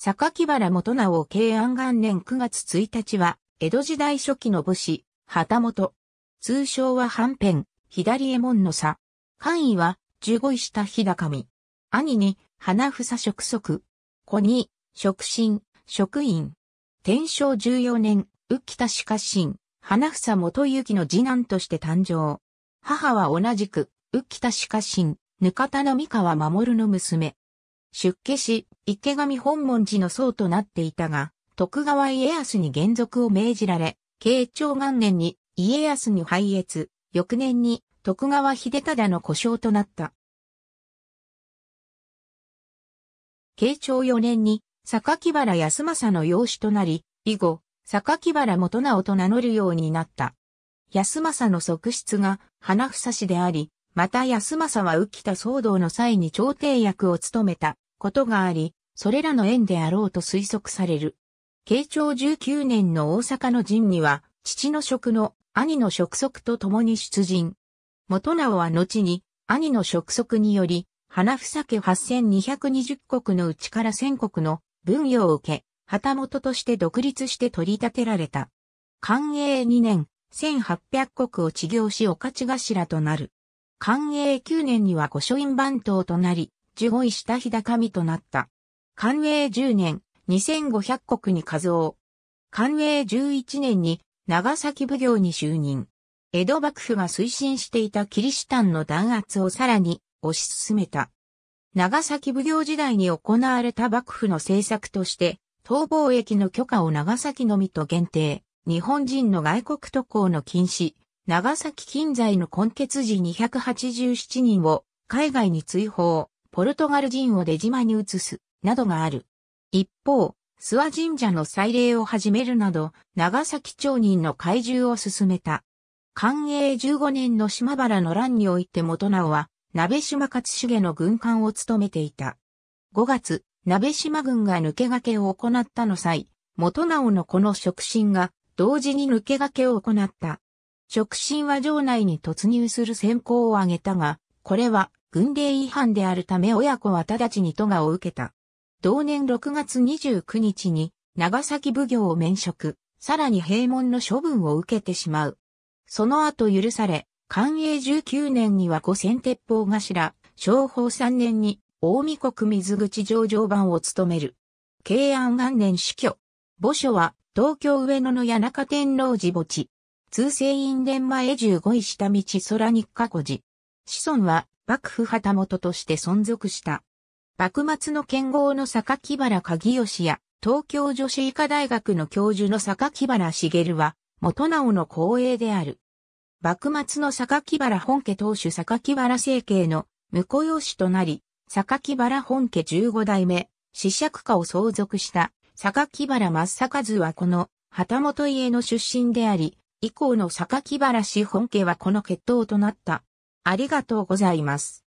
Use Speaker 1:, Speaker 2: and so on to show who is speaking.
Speaker 1: 坂木原元直慶安元年9月1日は、江戸時代初期の武士、旗本。通称は半編、左衛門の差。官位は、十五位下日高見。兄に、花房職足。子に、職心、職員。天正14年、浮田氏家臣、花房元幸の次男として誕生。母は同じく、浮田氏家臣、ぬかたの三河守の娘。出家し、池上本門寺の僧となっていたが、徳川家康に原属を命じられ、慶長元年に家康に拝謁、翌年に徳川秀忠の故障となった。慶長4年に、榊原康政の養子となり、以後、榊原元直と名乗るようになった。康政の側室が花房氏であり、また安政は浮田騒動の際に朝廷役を務めたことがあり、それらの縁であろうと推測される。慶長19年の大阪の陣には、父の職の兄の職則と共に出陣。元直は後に、兄の職則により、花房家8220国のうちから1000国の分与を受け、旗本として独立して取り立てられた。寛永2年、1800国を治業し御ち頭となる。寛永9年には御書院番頭となり、15位下日高見となった。寛永10年、2500国に数を。寛永11年に長崎奉行に就任。江戸幕府が推進していたキリシタンの弾圧をさらに推し進めた。長崎奉行時代に行われた幕府の政策として、逃亡役の許可を長崎のみと限定、日本人の外国渡航の禁止、長崎近在の根血時287人を海外に追放、ポルトガル人を出島に移す、などがある。一方、諏訪神社の祭礼を始めるなど、長崎町人の懐柔を進めた。寛永15年の島原の乱において元直は、鍋島勝重の軍艦を務めていた。5月、鍋島軍が抜け駆けを行ったの際、元直のこの触進が同時に抜け駆けを行った。直進は城内に突入する先行を挙げたが、これは軍令違反であるため親子は直ちに都がを受けた。同年6月29日に長崎奉行を免職、さらに平門の処分を受けてしまう。その後許され、寛永19年には五千鉄砲頭、昭法3年に大見国水口上場版を務める。慶安元年死去。墓所は東京上野の谷中天王寺墓地。通世院連前15位下道空日過去寺。子孫は幕府旗本として存続した。幕末の剣豪の榊原鍵義や東京女子医科大学の教授の榊原茂は元直の後栄である。幕末の榊原本家当主榊原政経の婿養子となり、榊原本家15代目、死釈家を相続した榊原正和はこの旗本家の出身であり、以降の榊原氏本家はこの血統となった。ありがとうございます。